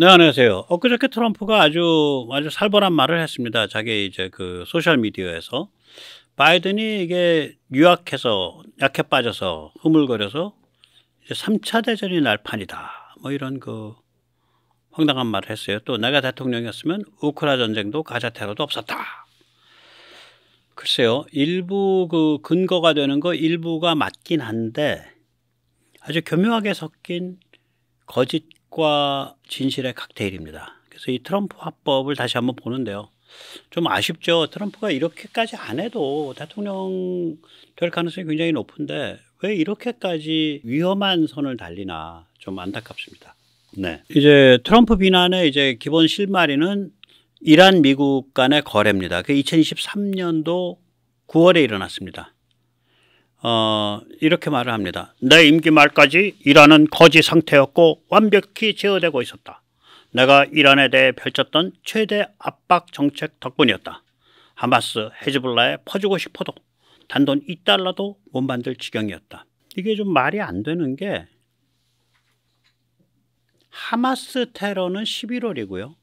네, 안녕하세요. 엊그저께 트럼프가 아주 아주 살벌한 말을 했습니다. 자기 이제 그 소셜 미디어에서 바이든이 이게 유약해서 약해 빠져서 흐물거려서 이제 3차 대전이 날 판이다. 뭐 이런 그 황당한 말을 했어요. 또 내가 대통령이었으면 우크라 전쟁도 가자 테러도 없었다. 글쎄요. 일부 그 근거가 되는 거 일부가 맞긴 한데 아주 교묘하게 섞인 거짓 사실과 진실의 칵테일입니다. 그래서 이 트럼프 화법을 다시 한번 보는데요. 좀 아쉽죠. 트럼프가 이렇게까지 안 해도 대통령 될 가능성이 굉장히 높은데 왜 이렇게까지 위험한 선을 달리나 좀 안타깝습니다. 네. 이제 트럼프 비난의 이제 기본 실마리는 이란 미국 간의 거래입니다. 그 2023년도 9월에 일어났습니다. 어, 이렇게 말을 합니다. 내 임기 말까지 이란은 거지 상태였고 완벽히 제어되고 있었다. 내가 이란에 대해 펼쳤던 최대 압박 정책 덕분이었다. 하마스, 헤즈블라에 퍼주고 싶어도 단돈 2달러도 못 만들 지경이었다. 이게 좀 말이 안 되는 게 하마스 테러는 11월이고요.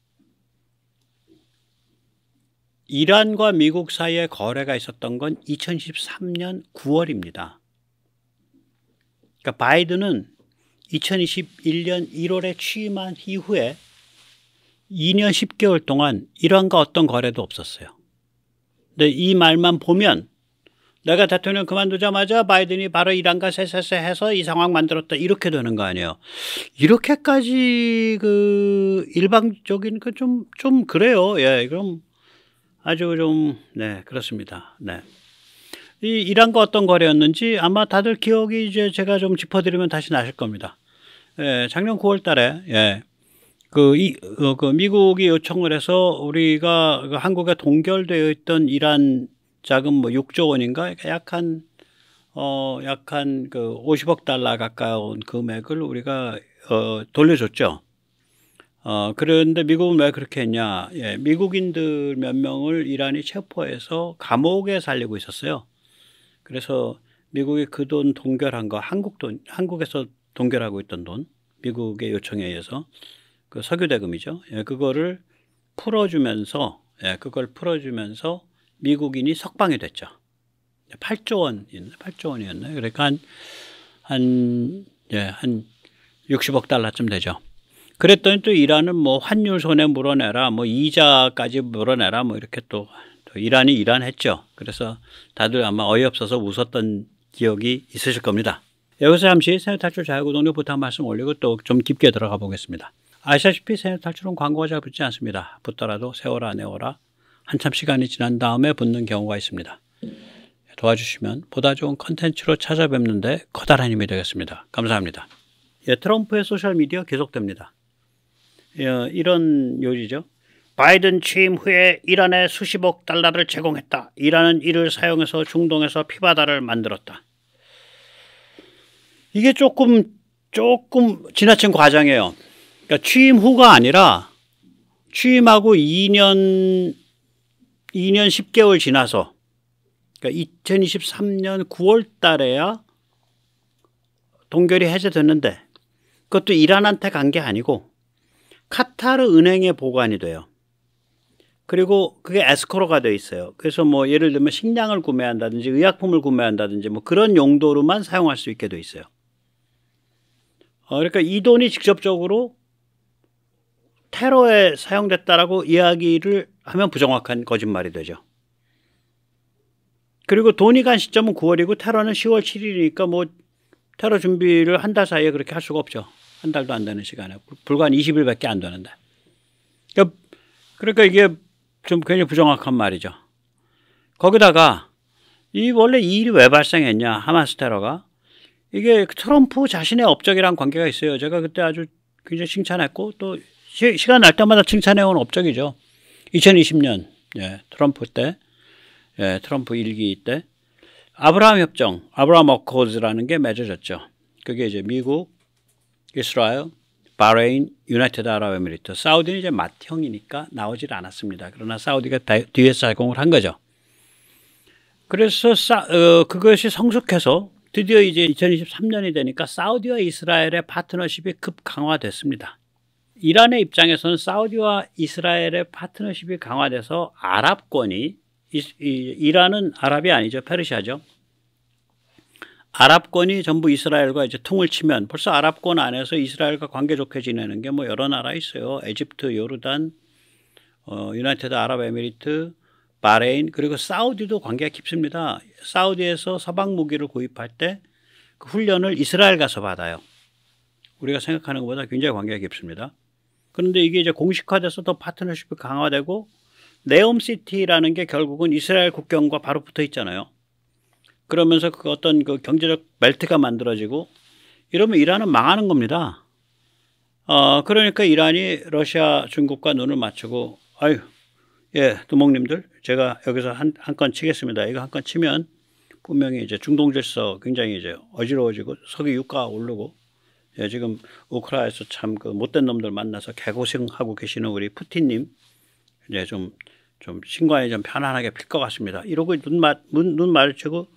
이란과 미국 사이에 거래가 있었던 건 2013년 9월입니다. 그러니까 바이든은 2021년 1월에 취임한 이후에 2년 10개월 동안 이란과 어떤 거래도 없었어요. 근데 이 말만 보면 내가 대통령 그만두자마자 바이든이 바로 이란과 세세세 해서 이 상황 만들었다 이렇게 되는 거 아니에요. 이렇게까지 그 일방적인 그 좀좀 좀 그래요. 예, 그럼 아주 좀, 네, 그렇습니다. 네. 이 이란과 어떤 거래였는지 아마 다들 기억이 이제 제가 좀 짚어드리면 다시 나실 겁니다. 예, 작년 9월 달에, 예. 그, 이, 어, 그 미국이 요청을 해서 우리가 그 한국에 동결되어 있던 이란 자금 뭐 6조 원인가? 그러니까 약한, 어, 약한 그 50억 달러 가까운 금액을 우리가, 어, 돌려줬죠. 어, 그런데 미국은 왜 그렇게 했냐? 예, 미국인들 몇 명을 이란이 체포해서 감옥에 살리고 있었어요. 그래서 미국이 그 돈 동결한 거 한국 돈 한국에서 동결하고 있던 돈 미국의 요청에 의해서 그 석유 대금이죠. 예, 그거를 풀어주면서 예, 그걸 풀어주면서 미국인이 석방이 됐죠. 8조 원, 이었 8조 원이었나요? 그러니까 한, 한, 예, 한 60억 달러쯤 되죠. 그랬더니 또 이란은 뭐 환율 손해 물어내라, 뭐 이자까지 물어내라, 뭐 이렇게 또, 또 이란이 이란했죠. 그래서 다들 아마 어이없어서 웃었던 기억이 있으실 겁니다. 여기서 잠시 세뇌탈출 자유구동료 부탁 말씀 올리고 또 좀 깊게 들어가 보겠습니다. 아시다시피 세뇌탈출은 광고가 잘 붙지 않습니다. 붙더라도 세월라 내워라 한참 시간이 지난 다음에 붙는 경우가 있습니다. 도와주시면 보다 좋은 컨텐츠로 찾아뵙는데 커다란 힘이 되겠습니다. 감사합니다. 예, 트럼프의 소셜미디어 계속됩니다. 어, 이런 요지죠. 바이든 취임 후에 이란에 수십억 달러를 제공했다. 이란은 이를 사용해서 중동에서 피바다를 만들었다. 이게 조금 조금 지나친 과장이에요. 그러니까 취임 후가 아니라 취임하고 2년 2년 10개월 지나서 그러니까 2023년 9월 달에야 동결이 해제됐는데 그것도 이란한테 간 게 아니고 카타르 은행에 보관이 돼요. 그리고 그게 에스코로가 되어 있어요. 그래서 뭐 예를 들면 식량을 구매한다든지 의약품을 구매한다든지 뭐 그런 용도로만 사용할 수 있게 되어 있어요. 어, 그러니까 이 돈이 직접적으로 테러에 사용됐다라고 이야기를 하면 부정확한 거짓말이 되죠. 그리고 돈이 간 시점은 9월이고 테러는 10월 7일이니까 뭐 테러 준비를 한 달 사이에 그렇게 할 수가 없죠. 한 달도 안 되는 시간에 불과 한 20일밖에 안 되는데. 그러니까, 그러니까, 이게 좀 굉장히 부정확한 말이죠. 거기다가 이 원래 이 일이 왜 발생했냐 하마스 테러가 이게 트럼프 자신의 업적이랑 관계가 있어요. 제가 그때 아주 굉장히 칭찬했고 또 시, 간날 때마다 칭찬해온 업적이죠. 2020년 예, 트럼프 때 예, 트럼프 일기 때 아브라함 협정 아브라함 어코즈라는 게 맺어졌죠. 그게 이제 미국 이스라엘, 바레인, 유나이티드 아랍에미리트, 사우디는 이제 맏형이니까 나오질 않았습니다. 그러나 사우디가 뒤에서 작용을 한 거죠. 그래서 사, 어, 그것이 성숙해서 드디어 이제 2023년이 되니까 사우디와 이스라엘의 파트너십이 급 강화됐습니다. 이란의 입장에서는 사우디와 이스라엘의 파트너십이 강화돼서 아랍권이 이, 이, 이란은 아랍이 아니죠 페르시아죠. 아랍권이 전부 이스라엘과 이제 통을 치면 벌써 아랍권 안에서 이스라엘과 관계 좋게 지내는 게 뭐 여러 나라 있어요. 에집트, 요르단, 어, 유나이티드 아랍에미리트, 바레인 그리고 사우디도 관계가 깊습니다. 사우디에서 서방 무기를 구입할 때그 훈련을 이스라엘 가서 받아요. 우리가 생각하는 것보다 굉장히 관계가 깊습니다. 그런데 이게 이제 공식화돼서 더 파트너십이 강화되고 네옴시티라는 게 결국은 이스라엘 국경과 바로 붙어 있잖아요. 그러면서 그 어떤 그 경제적 멜트가 만들어지고 이러면 이란은 망하는 겁니다. 어, 그러니까 이란이 러시아 중국과 눈을 맞추고 아유 예 두목님들 제가 여기서 한 한 건 치겠습니다. 이거 한 건 치면 분명히 이제 중동 질서 굉장히 이제 어지러워지고 석유 유가 오르고 예, 지금 우크라에서 참 그 못된 놈들 만나서 개고생하고 계시는 우리 푸틴님 이제 좀 좀 신관이 좀 편안하게 필 것 같습니다. 이러고 눈맞눈 마주치고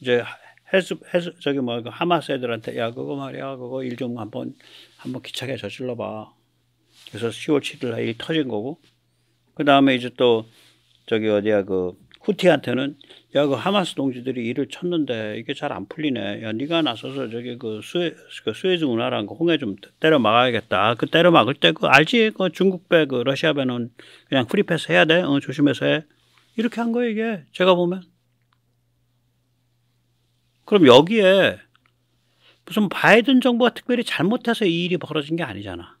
이제 해수 해수 저기 뭐 그거 하마스 애들한테 야 그거 말이야 그거 일 좀 한번 한번 기차게 저질러 봐. 그래서 10월 7일 날일 터진 거고 그 다음에 이제 또 저기 어디야 그 후티한테는 야 그 하마스 동지들이 일을 쳤는데 이게 잘 안 풀리네. 야 네가 나서서 저기 그스웨에그 수에즈 운하랑 거 홍해 좀 때려 막아야겠다. 그 때려 막을 때 그 알지 그 중국 배 그 러시아 배는 그냥 프리패스 해야 돼. 어 조심해서 해. 이렇게 한 거예요 이게 제가 보면. 그럼 여기에 무슨 바이든 정부가 특별히 잘못해서 이 일이 벌어진 게 아니잖아.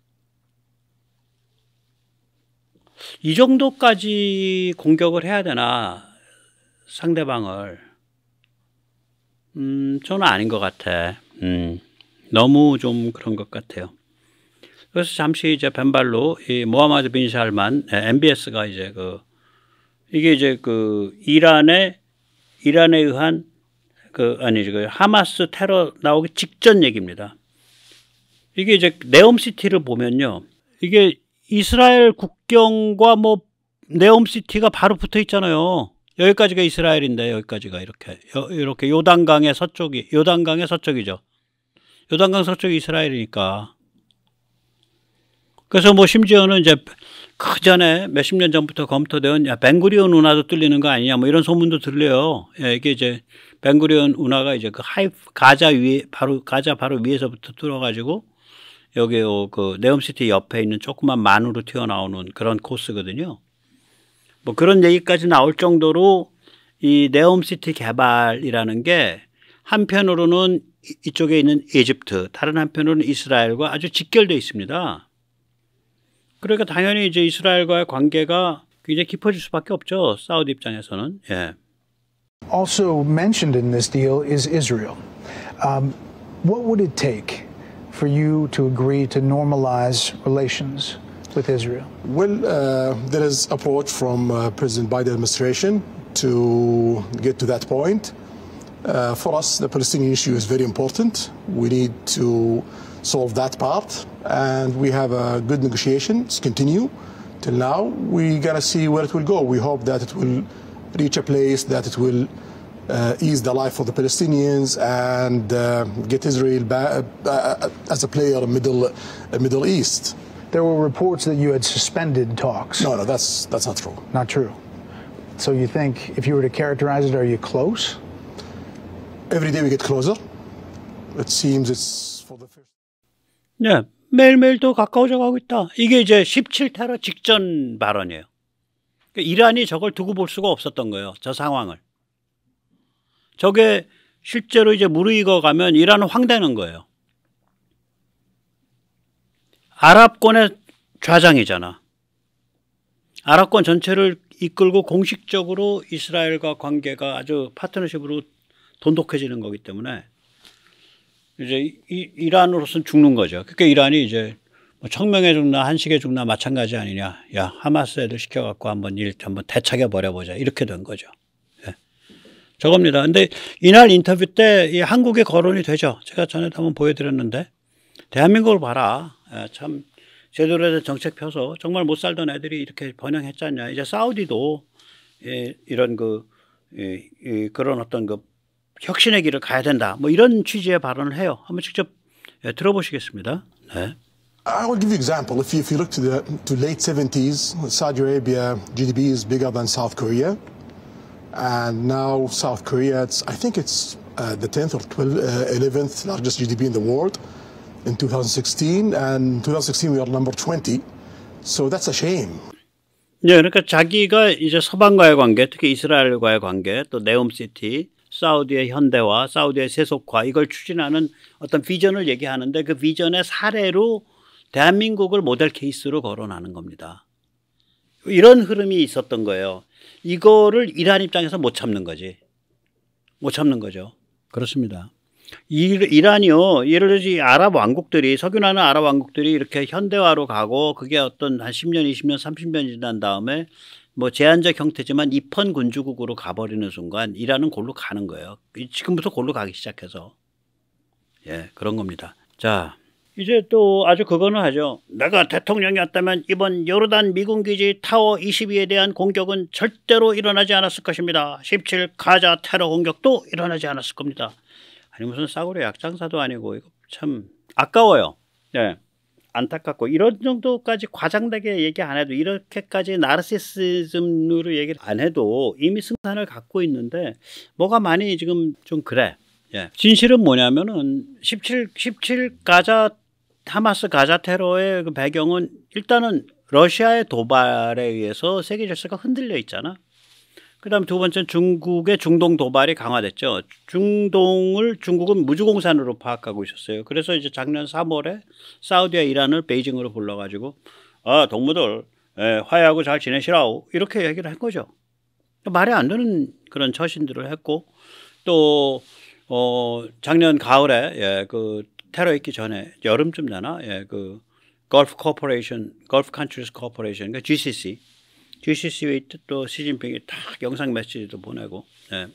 이 정도까지 공격을 해야 되나 상대방을 음 저는 아닌 것 같아 음 너무 좀 그런 것 같아요 그래서 잠시 이제 반발로이 모하마드 빈 샬만 MBS가 네, 이제 그 이게 이제 그 이란의 이란에 의한 그아니죠 그 하마스 테러 나오기 직전 얘기입니다. 이게 이제 네옴시티를 보면요. 이게 이스라엘 국경과 뭐 네옴시티가 바로 붙어 있잖아요. 여기까지가 이스라엘인데 여기까지가 이렇게 여, 이렇게 요단강의 서쪽이 요단강의 서쪽이죠. 요단강 서쪽이 이스라엘이니까. 그래서 뭐 심지어는 이제 그 전에 몇십 년 전부터 검토된 야 벵구리온 운하도 뚫리는 거 아니냐 뭐 이런 소문도 들려요. 예, 이게 이제 벵그리온 운하가 이제 그 하이 가자 위에 바로 가자 바로 위에서부터 뚫어가지고 여기 그 네옴시티 옆에 있는 조그만 만으로 튀어나오는 그런 코스거든요. 뭐 그런 얘기까지 나올 정도로 이 네옴시티 개발이라는 게 한편으로는 이쪽에 있는 이집트, 다른 한편으로는 이스라엘과 아주 직결돼 있습니다. 그러니까 당연히 이제 이스라엘과의 관계가 굉장히 깊어질 수밖에 없죠. 사우디 입장에서는. 예. Also mentioned in this deal is Israel. Um, what would it take for you to agree to normalize relations with Israel? Well, uh, there is approach from uh, President Biden administration to get to that point. Uh, for us, the Palestinian issue is very important. We need to solve that part, and we have a good negotiations continue till now. we got to see where it will go. We hope that it will reach a place that it will uh, ease the life for the Palestinians and uh, get Israel back, uh, uh, uh, as a player in Middle uh, Middle East. There were reports that you had suspended talks. No, no, that's that's not true. Not true. So you think if you were to characterize it, are you close? Every day we get closer. It seems it's for the first. 매일매일 더 가까워져 가고 있다. 이게 이제 테러 직전 발언이에요. 그러니까 이란이 저걸 두고 볼 수가 없었던 거예요. 저 상황을. 저게 실제로 이제 무르익어 가면 이란은 황대는 거예요. 아랍권의 좌장이잖아. 아랍권 전체를 이끌고 공식적으로 이스라엘과 관계가 아주 파트너십으로 돈독해지는 거기 때문에 이제 이, 이란으로서는 죽는 거죠. 그러니까 이란이 이제 뭐 청명에 죽나 한식에 죽나 마찬가지 아니냐. 야 하마스 애들 시켜갖고 한번 일 한번 대차게 버려보자 이렇게 된 거죠. 예. 저겁니다. 근데 이날 인터뷰 때이 한국의 거론이 되죠. 제가 전에도 한번 보여드렸는데 대한민국을 봐라. 예, 참 제대로 된 정책 펴서 정말 못 살던 애들이 이렇게 번영했잖냐. 이제 사우디도 예, 이런 그 예, 예, 그런 어떤 그 혁신의 길을 가야 된다. 뭐 이런 취지의 발언을 해요. 한번 직접 예, 들어보시겠습니다. 네. I will give you example. If you, if you look to the to late 70s, Saudi Arabia GDP is bigger than South Korea, and now South Korea, it's, I think it's uh, the 10th or 12th, uh, 11th largest GDP in the world in 2016, and 2016 we are number 20. So that's a shame. 네, 그러니까 자기가 이제 서방과의 관계, 특히 이스라엘과의 관계, 또 네옴시티, 사우디의 현대화, 사우디의 세속화 이걸 추진하는 어떤 비전을 얘기하는데 그 비전의 사례로 대한민국을 모델 케이스로 거론하는 겁니다. 이런 흐름이 있었던 거예요. 이거를 이란 입장에서 못 참는 거지. 못 참는 거죠. 그렇습니다. 이란이요. 예를 들지 아랍 왕국들이 석유나는 아랍 왕국들이 이렇게 현대화로 가고 그게 어떤 한 10년, 20년, 30년 지난 다음에 뭐 제한적 형태지만 입헌 군주국으로 가버리는 순간 이란은 골로 가는 거예요. 지금부터 골로 가기 시작해서 예 그런 겁니다. 자 이제 또 아주 그거는 하죠. 내가 대통령이었다면 이번 요르단 미군 기지 타워 22에 대한 공격은 절대로 일어나지 않았을 것입니다. 17 가자 테러 공격도 일어나지 않았을 겁니다. 아니 무슨 싸구려 약장사도 아니고 이거 참 아까워요. 네. 안타깝고 이런 정도까지 과장되게 얘기 안 해도 이렇게까지 나르시시즘으로 얘기를 안 해도 이미 승산을 갖고 있는데 뭐가 많이 지금 좀 그래. 예. 진실은 뭐냐면은 17 17 가자 하마스 가자 테러의 그 배경은 일단은 러시아의 도발에 의해서 세계 질서가 흔들려 있잖아. 그다음 두 번째 중국의 중동 도발이 강화됐죠. 중동을 중국은 무주공산으로 파악하고 있었어요. 그래서 이제 작년 3월에 사우디와 이란을 베이징으로 불러가지고 아 동무들 에, 예, 화해하고 잘 지내시라고 이렇게 얘기를 한 거죠. 말이 안 되는 그런 처신들을 했고 또 어, 작년 가을에 예, 그 테러 있기 전에 여름쯤 되나 예, 그골프 코퍼레이션, 골프 컨트리스 코퍼레이션, 그니까 GCC, GCC에 또 시진핑이 딱 영상 메시지도 보내고, 예.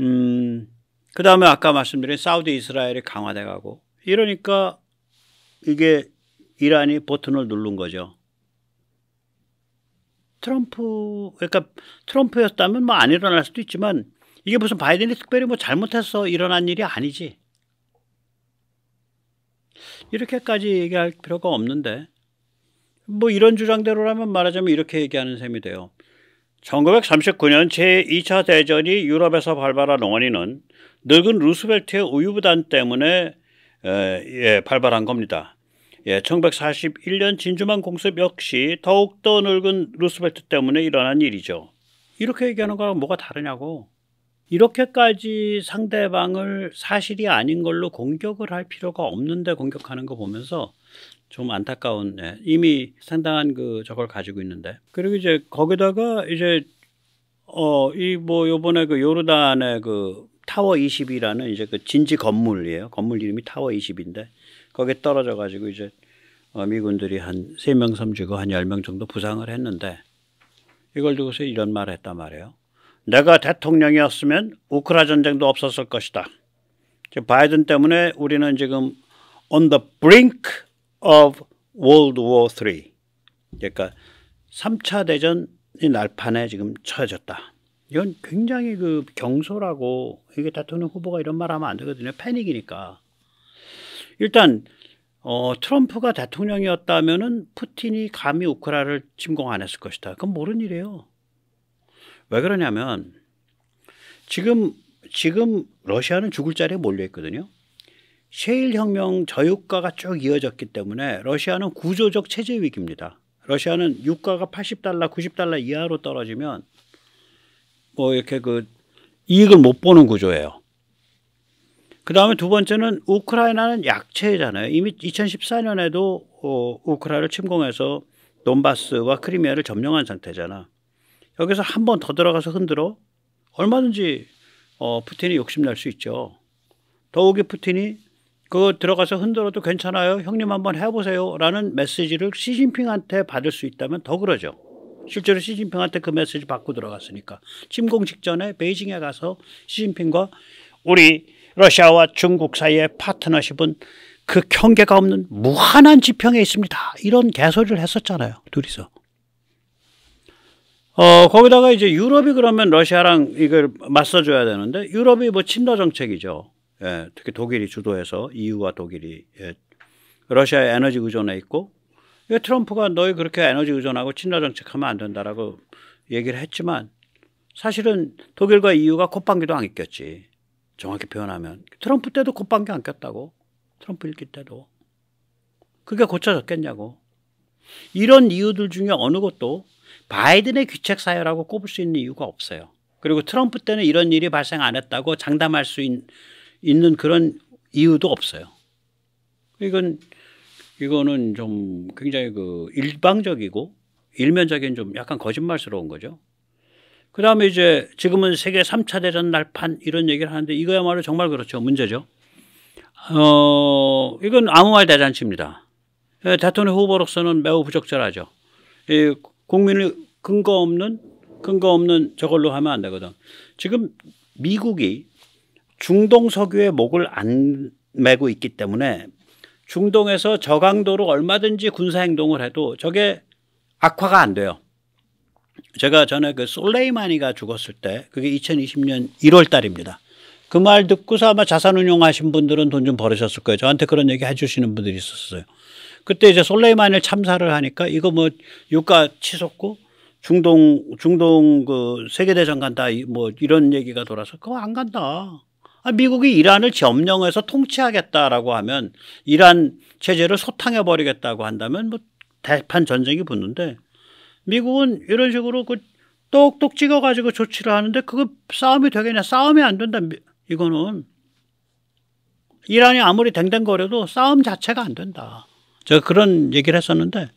음, 그 다음에 아까 말씀드린 사우디 이스라엘이 강화돼가고 이러니까 이게 이란이 버튼을 누른 거죠. 트럼프 그러니까 트럼프였다면 뭐 안 일어날 수도 있지만 이게 무슨 바이든이 특별히 뭐 잘못해서 일어난 일이 아니지. 이렇게까지 얘기할 필요가 없는데 뭐 이런 주장대로라면 말하자면 이렇게 얘기하는 셈이 돼요. 1939년 제2차 대전이 유럽에서 발발한 원인은 늙은 루스벨트의 우유부단 때문에 에, 예, 발발한 겁니다. 예, 1941년 진주만 공습 역시 더욱더 늙은 루스벨트 때문에 일어난 일이죠. 이렇게 얘기하는 거랑 뭐가 다르냐고. 이렇게까지 상대방을 사실이 아닌 걸로 공격을 할 필요가 없는데 공격하는 거 보면서 좀 안타까운 네. 이미 상당한 그 저걸 가지고 있는데 그리고 이제 거기다가 이제 어 이 뭐 요번에 그 요르단의 그 타워 20이라는 이제 그 진지 건물이에요. 건물 이름이 타워 20인데 거기에 떨어져 가지고 이제 어, 미군들이 한 세 명 섬지고 한열 명 정도 부상을 했는데 이걸 두고서 이런 말을 했단 말이에요. 내가 대통령이었으면 우크라 전쟁도 없었을 것이다. 바이든 때문에 우리는 지금 on the brink of World War III. 그러니까 3차 대전이 날판에 지금 처해졌다. 이건 굉장히 그 경솔하고 이게 대통령 후보가 이런 말 하면 안 되거든요. 패닉이니까. 일단 어, 트럼프가 대통령이었다면은 푸틴이 감히 우크라를 침공 안 했을 것이다. 그건 모른 일이에요. 왜 그러냐면 지금 지금 러시아는 죽을 자리에 몰려 있거든요. 셰일 혁명 저유가가 쭉 이어졌기 때문에 러시아는 구조적 체제 위기입니다. 러시아는 유가가 80달러, 90달러 이하로 떨어지면 뭐 이렇게 그 이익을 못 보는 구조예요. 그 다음에 두 번째는 우크라이나는 약체잖아요. 이미 2014년에도 어, 우크라이나를 침공해서 돈바스와 크리미아를 점령한 상태잖아. 여기서 한 번 더 들어가서 흔들어 얼마든지 어, 푸틴이 욕심날 수 있죠. 더욱이 푸틴이 그 들어가서 흔들어도 괜찮아요. 형님 한번 해보세요. 라는 메시지를 시진핑한테 받을 수 있다면 더 그러죠. 실제로 시진핑한테 그 메시지 받고 들어갔으니까. 침공 직전에 베이징에 가서 시진핑과 우리 러시아와 중국 사이의 파트너십은 그 경계가 없는 무한한 지평에 있습니다. 이런 개소리를 했었잖아요. 둘이서. 어, 거기다가 이제 유럽이 그러면 러시아랑 이걸 맞서줘야 되는데 유럽이 뭐 친러 정책이죠. 예, 특히 독일이 주도해서 EU와 독일이 예, 러시아의 에너지 의존해 있고 왜 예, 트럼프가 너희 그렇게 에너지 의존하고 친러 정책하면 안 된다라고 얘기를 했지만 사실은 독일과 EU가 콧방귀도 안 꼈지. 정확히 표현하면 트럼프 때도 콧방귀 안 꼈다고. 트럼프 일기 때도. 그게 고쳐졌겠냐고. 이런 이유들 중에 어느 것도 바이든의 귀책 사유라고 꼽을 수 있는 이유가 없어요. 그리고 트럼프 때는 이런 일이 발생 안 했다고 장담할 수 있, 있는 그런 이유도 없어요. 이건 이거는 좀 굉장히 그 일방적이고 일면적인 좀 약간 거짓말스러운 거죠. 그 다음에 이제 지금은 세계 3차 대전 날판 이런 얘기를 하는데 이거야말로 정말 그렇죠. 문제죠. 어, 이건 아무 말 대잔치입니다. 예, 대통령 후보로서는 매우 부적절하죠. 이 국민을 근거 없는 근거 없는 저걸로 하면 안 되거든. 지금 미국이 중동 석유의 목을 안 매고 있기 때문에 중동에서 저강도로 얼마든지 군사 행동을 해도 저게 악화가 안 돼요. 제가 전에 그 솔레이마니가 죽었을 때 그게 2020년 1월 달입니다. 그 말 듣고서 아마 자산운용 하신 분들은 돈 좀 벌으셨을 거예요. 저한테 그런 얘기 해주시는 분들이 있었어요. 그때 이제 솔레이만을 참사를 하니까 이거 뭐 유가 치솟고 중동 중동 그 세계 대전 간다 뭐 이런 얘기가 돌아서 그거 안 간다. 아, 미국이 이란을 점령해서 통치하겠다라고 하면 이란 체제를 소탕해 버리겠다고 한다면 뭐 대판 전쟁이 붙는데 미국은 이런 식으로 그 똑똑 찍어 가지고 조치를 하는데 그거 싸움이 되겠냐? 싸움이 안 된다. 이거는 이란이 아무리 댕댕거려도 싸움 자체가 안 된다. 제가 그런 얘기를 했었는데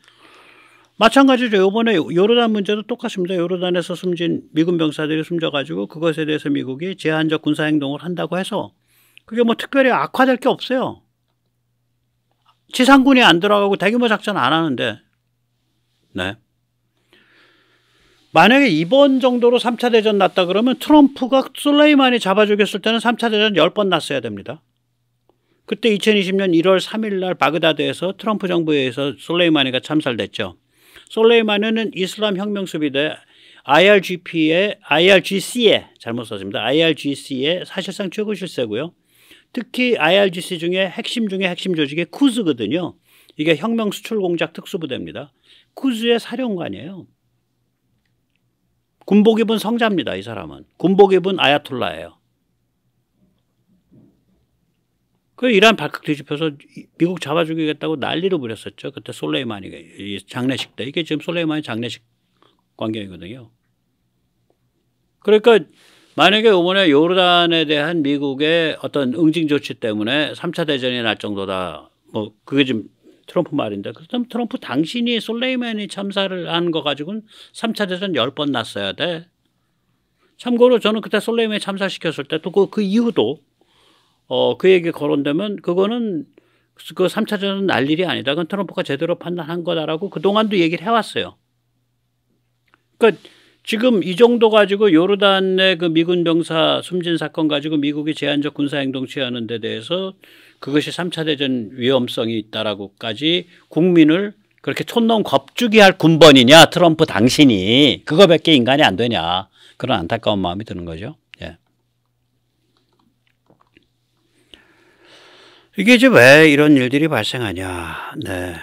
마찬가지죠. 요번에 요르단 문제도 똑같습니다. 요르단에서 숨진 미군 병사들이 숨져가지고 그것에 대해서 미국이 제한적 군사행동을 한다고 해서 그게 뭐 특별히 악화될 게 없어요. 지상군이 안 들어가고 대규모 작전 안 하는데. 네. 만약에 이번 정도로 3차 대전 났다 그러면 트럼프가 슬레이만이 잡아 주겠을 때는 3차 대전 10번 났어야 됩니다. 그때 2020년 1월 3일 날 바그다드에서 트럼프 정부에 의해서 솔레이마니가 참살됐죠. 솔레이마니는 이슬람 혁명 수비대 IRGP의 IRGC의 잘못 썼습니다. IRGC의 사실상 최고 실세고요. 특히 IRGC 중에 핵심 중에 핵심 조직이 쿠즈거든요. 이게 혁명 수출 공작 특수부대입니다. 쿠즈의 사령관이에요. 군복 입은 성자입니다. 이 사람은 군복 입은 아야톨라예요. 그 이란 발칵 뒤집혀서 미국 잡아 죽이겠다고 난리를 부렸었죠. 그때 솔레이마니 장례식 때 이게 지금 솔레이마니 장례식 광경이거든요. 그러니까 만약에 이번에 요르단에 대한 미국의 어떤 응징 조치 때문에 3차 대전이 날 정도다. 뭐 그게 지금 트럼프 말인데 그렇다면 트럼프 당신이 솔레이마니 참사를 한 거 가지고는 3차 대전 10번 났어야 돼. 참고로 저는 그때 솔레이마니 참사시켰을 때 또그그 그 이후도 어, 그에게 거론되면 그거는 그 3차전은 날 일이 아니다. 그건 트럼프가 제대로 판단한 거다라고 그동안도 얘기를 해왔어요. 그러니까 지금 이 정도 가지고 요르단의 그 미군 병사 숨진 사건 가지고 미국이 제한적 군사행동 취하는 데 대해서 그것이 3차 대전 위험성이 있다라고까지 국민을 그렇게 촛놈 겁주기 할 군번이냐 트럼프 당신이 그거밖에 인간이 안 되냐 그런 안타까운 마음이 드는 거죠. 이게 이제 왜 이런 일들이 발생하냐. 네.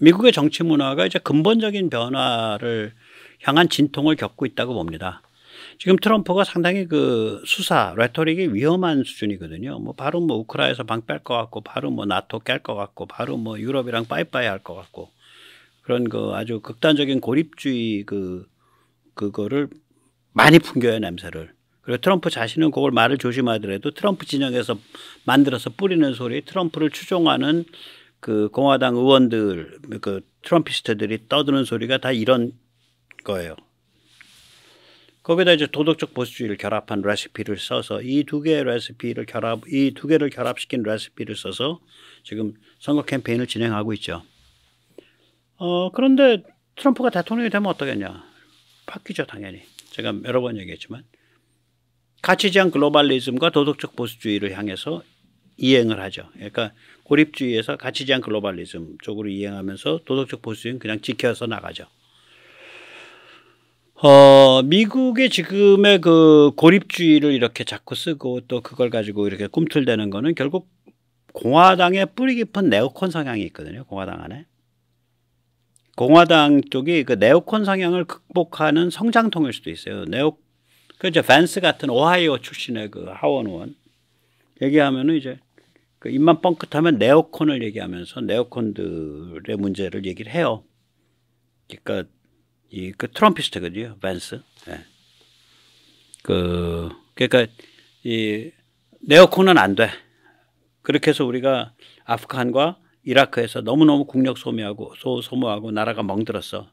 미국의 정치 문화가 이제 근본적인 변화를 향한 진통을 겪고 있다고 봅니다. 지금 트럼프가 상당히 그 수사, 레토릭이 위험한 수준이거든요. 뭐 바로 뭐 우크라에서 방 뺄 것 같고, 바로 뭐 나토 깰 것 같고, 바로 뭐 유럽이랑 빠이빠이 할 것 같고, 그런 그 아주 극단적인 고립주의 그, 그거를 많이 풍겨요, 냄새를. 그리고 트럼프 자신은 그걸 말을 조심하더라도 트럼프 진영에서 만들어서 뿌리는 소리 트럼프를 추종하는 그 공화당 의원들 그 트럼피스트들이 떠드는 소리가 다 이런 거예요. 거기다 이제 도덕적 보수주의를 결합한 레시피를 써서 이 두 개의 레시피를 결합 이 두 개를 결합시킨 레시피를 써서 지금 선거 캠페인을 진행하고 있죠. 어 그런데 트럼프가 대통령이 되면 어떠겠냐? 바뀌죠 당연히. 제가 여러 번 얘기했지만 가치지향 글로벌리즘과 도덕적 보수주의를 향해서 이행을 하죠. 그러니까 고립주의에서 가치지향 글로벌리즘 쪽으로 이행하면서 도덕적 보수주의는 그냥 지켜서 나가죠. 어, 미국의 지금의 그 고립주의를 이렇게 자꾸 쓰고 또 그걸 가지고 이렇게 꿈틀대는 거는 결국 공화당의 뿌리 깊은 네오콘 성향이 있거든요. 공화당 안에. 공화당 쪽이 그 네오콘 성향을 극복하는 성장통일 수도 있어요. 네오 그저 벤스 같은 오하이오 출신의 그 하원 의원 얘기하면은 이제 그 입만 뻥끗하면 네오콘을 얘기하면서 네오콘들의 문제를 얘기를 해요. 그러니까 이 그 트럼피스트거든요, 벤스. 네. 그 그러니까 이 네오콘은 안 돼. 그렇게 해서 우리가 아프간과 이라크에서 너무너무 국력 소모하고 소, 소모하고 나라가 멍들었어.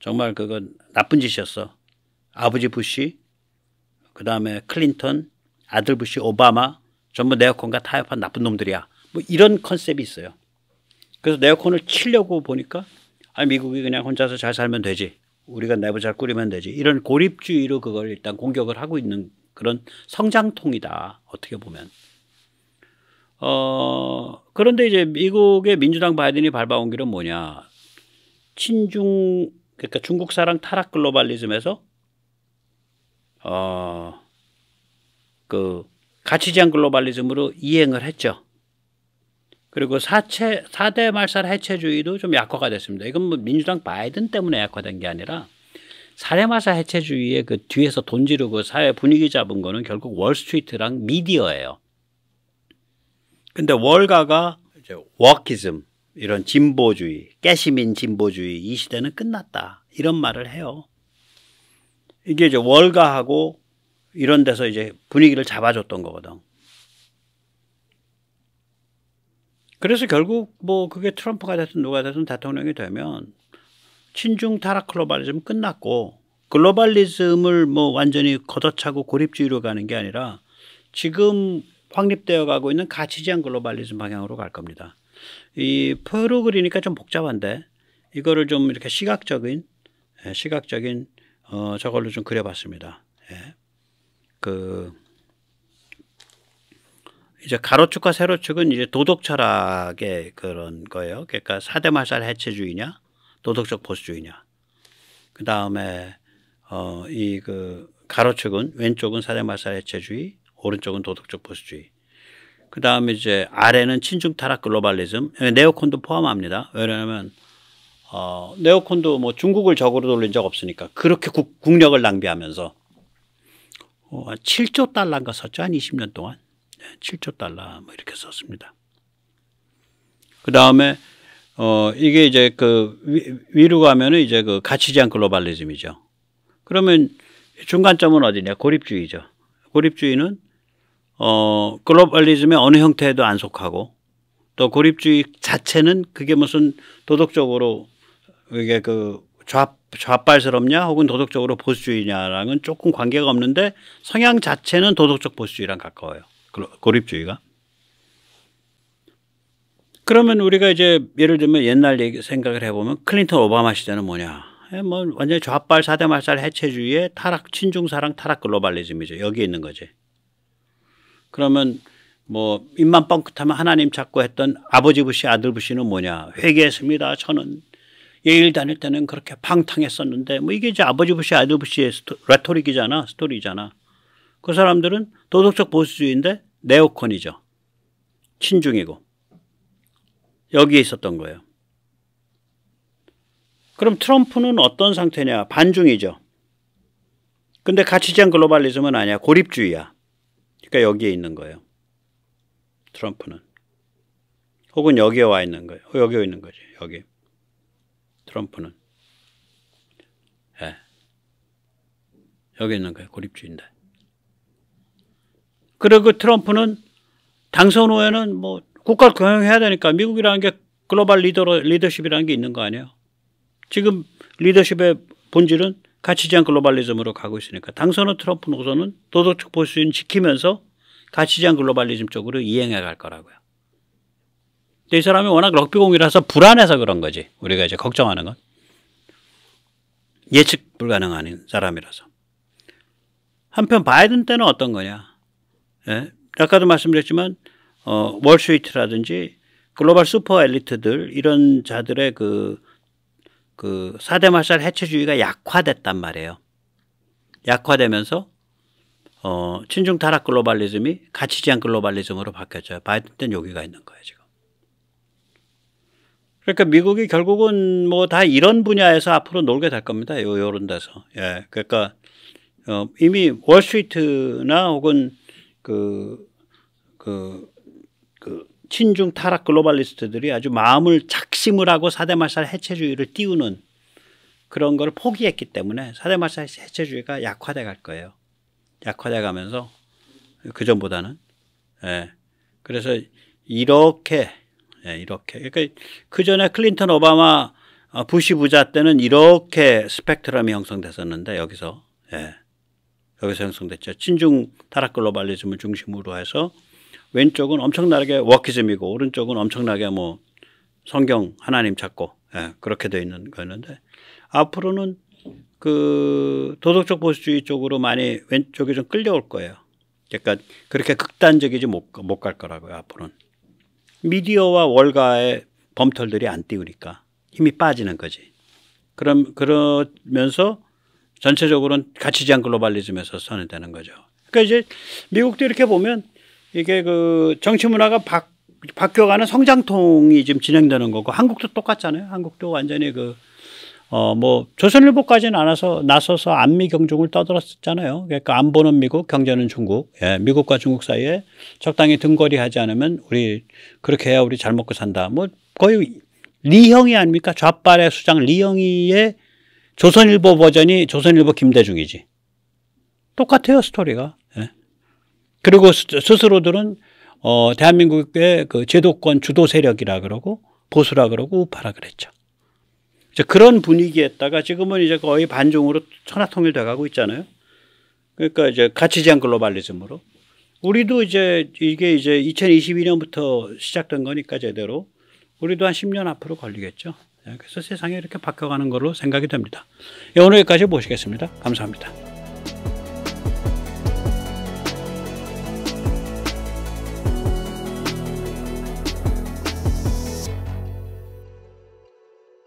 정말 그건 나쁜 짓이었어. 아버지 부시, 그 다음에 클린턴, 아들 부시, 오바마 전부 네오콘과 타협한 나쁜 놈들이야. 뭐 이런 컨셉이 있어요. 그래서 네오콘을 치려고 보니까 아 미국이 그냥 혼자서 잘 살면 되지. 우리가 내부 잘 꾸리면 되지. 이런 고립주의로 그걸 일단 공격을 하고 있는 그런 성장통이다. 어떻게 보면. 어, 그런데 이제 미국의 민주당 바이든이 밟아온 길은 뭐냐. 친중, 그러니까 중국사랑 타락 글로벌리즘에서 어, 그 가치지향 글로벌리즘으로 이행을 했죠. 그리고 사체, 사대 말살 해체주의도 좀 약화가 됐습니다. 이건 뭐 민주당 바이든 때문에 약화된 게 아니라 사대 말살 해체주의의 그 뒤에서 돈 지르고 사회 분위기 잡은 거는 결국 월스트리트랑 미디어예요. 근데 월가가 이제 워키즘, 이런 진보주의, 깨시민 진보주의 이 시대는 끝났다. 이런 말을 해요. 이게 이제 월가하고 이런 데서 이제 분위기를 잡아줬던 거거든. 그래서 결국 뭐 그게 트럼프가 됐든 누가 됐든 대통령이 되면 친중 타락 글로벌리즘 끝났고 글로벌리즘을 뭐 완전히 걷어차고 고립주의로 가는 게 아니라 지금 확립되어 가고 있는 가치지향 글로벌리즘 방향으로 갈 겁니다. 이 표로 그리니까 좀 복잡한데 이거를 좀 이렇게 시각적인 예, 시각적인 어, 저걸로 좀 그려봤습니다. 예. 그 이제 가로축과 세로축은 이제 도덕 철학의 그런 거예요. 그러니까 사대말살 해체주의냐, 도덕적 보수주의냐. 어, 그 다음에 어, 이 그 가로축은 왼쪽은 사대말살 해체주의, 오른쪽은 도덕적 보수주의. 그 다음에 이제 아래는 친중 타락 글로벌리즘, 예, 네오콘도 포함합니다. 왜냐하면 어, 네오콘도 뭐 중국을 적으로 돌린 적 없으니까 그렇게 국, 국력을 낭비하면서 어, 7조 달러인가 썼죠 한 20년 동안 네, 7조 달러 뭐 이렇게 썼습니다. 그 다음에 어, 이게 이제 그 위, 위로 가면은 이제 그가치지한 글로벌리즘이죠. 그러면 중간점은 어디냐? 고립주의죠. 고립주의는 어, 글로벌리즘의 어느 형태에도 안 속하고 또 고립주의 자체는 그게 무슨 도덕적으로 이게 그 좌, 좌빨스럽냐 혹은 도덕적으로 보수주의냐랑은 조금 관계가 없는데 성향 자체는 도덕적 보수주의랑 가까워요. 고립주의가. 그러면 우리가 이제 예를 들면 옛날 얘기, 생각을 해보면 클린턴 오바마 시대는 뭐냐. 예, 뭐 완전히 좌빨 사대 말살 해체주의의 타락 친중사랑 타락 글로벌리즘이죠. 여기에 있는 거지. 그러면 뭐 입만 뻥끗하면 하나님 찾고 했던 아버지 부시 아들 부시는 뭐냐. 회개했습니다. 저는 예일 다닐 때는 그렇게 방탕했었는데 뭐 이게 이제 아버지 부시 아들 부시의 스토, 레토릭이잖아 스토리잖아. 그 사람들은 도덕적 보수주의인데 네오콘이죠. 친중이고 여기에 있었던 거예요. 그럼 트럼프는 어떤 상태냐? 반중이죠. 근데 가치장 글로벌리즘은 아니야. 고립주의야. 그러니까 여기에 있는 거예요. 트럼프는. 혹은 여기에 와 있는 거예요. 어, 여기에 있는 거지. 여기. 트럼프는. 예. 여기 있는 거예요. 고립주의인데. 그리고 그 트럼프는 당선 후에는 뭐 국가를 경영해야 되니까 미국이라는 게 글로벌 리더로, 리더십이라는 게 있는 거 아니에요. 지금 리더십의 본질은 가치지향 글로벌리즘으로 가고 있으니까 당선 후 트럼프 노선은 도덕적 보수인 지키면서 가치지향 글로벌리즘 쪽으로 이행해 갈 거라고요. 근데 이 사람이 워낙 럭비공이라서 불안해서 그런 거지. 우리가 이제 걱정하는 건. 예측 불가능한 사람이라서. 한편 바이든 때는 어떤 거냐. 예? 아까도 말씀드렸지만, 어, 월스트리트라든지 글로벌 슈퍼 엘리트들 이런 자들의 그, 그 사대 말살 해체주의가 약화됐단 말이에요. 약화되면서 어, 친중 타락 글로벌리즘이 가치지향 글로벌리즘으로 바뀌었죠. 바이든 때는 여기가 있는 거예요, 지금. 그러니까 미국이 결국은 뭐 다 이런 분야에서 앞으로 놀게 될 겁니다. 요 요런 데서. 예. 그러니까 어 이미 월스트리트나 혹은 그그그 그, 그 친중 타락 글로벌리스트들이 아주 마음을 착심을 하고 사대마살 해체주의를 띄우는 그런 걸 포기했기 때문에 사대마살 해체주의가 약화돼 갈 거예요. 약화돼 가면서 그전보다는 예. 그래서 이렇게 예, 이렇게. 그러니까 그 전에 클린턴 오바마 어, 부시 부자 때는 이렇게 스펙트럼이 형성됐었는데 여기서 예. 여기서 형성됐죠. 친중 타락 글로벌리즘을 중심으로 해서 왼쪽은 엄청나게 워키즘이고 오른쪽은 엄청나게 뭐 성경 하나님 찾고 예, 그렇게 돼 있는 거였는데 앞으로는 그 도덕적 보수주의 쪽으로 많이 왼쪽이 좀 끌려올 거예요. 그러니까 그렇게 극단적이지 못 갈 거라고요 앞으로는. 미디어와 월가의 범털들이 안 띄우니까 힘이 빠지는 거지. 그럼 그러면서 전체적으로는 가치지향 글로벌리즘에서 선언되는 거죠. 그러니까 이제 미국도 이렇게 보면 이게 그 정치 문화가 바, 바뀌어가는 성장통이 지금 진행되는 거고 한국도 똑같잖아요. 한국도 완전히 그 어, 뭐, 조선일보까지는 안 와서, 나서서 안미 경중을 떠들었잖아요. 그러니까 안보는 미국, 경제는 중국. 예, 미국과 중국 사이에 적당히 등거리 하지 않으면 우리, 그렇게 해야 우리 잘 먹고 산다. 뭐, 거의 리형이 아닙니까? 좌빨의 수장 리형이의 조선일보 버전이 조선일보 김대중이지. 똑같아요, 스토리가. 예. 그리고 스스로들은, 어, 대한민국의 그 제도권 주도 세력이라 그러고, 보수라 그러고, 우파라 그랬죠. 이제 그런 분위기에다가 지금은 이제 거의 반중으로 천하통일돼 가고 있잖아요. 그러니까 이제 가치지향 글로벌리즘으로 우리도 이제 이게 이제 2022년부터 시작된 거니까 제대로 우리도 한 10년 앞으로 걸리겠죠. 예, 그래서 세상이 이렇게 바뀌어가는 걸로 생각이 됩니다. 예, 오늘 여기까지 모시겠습니다. 감사합니다.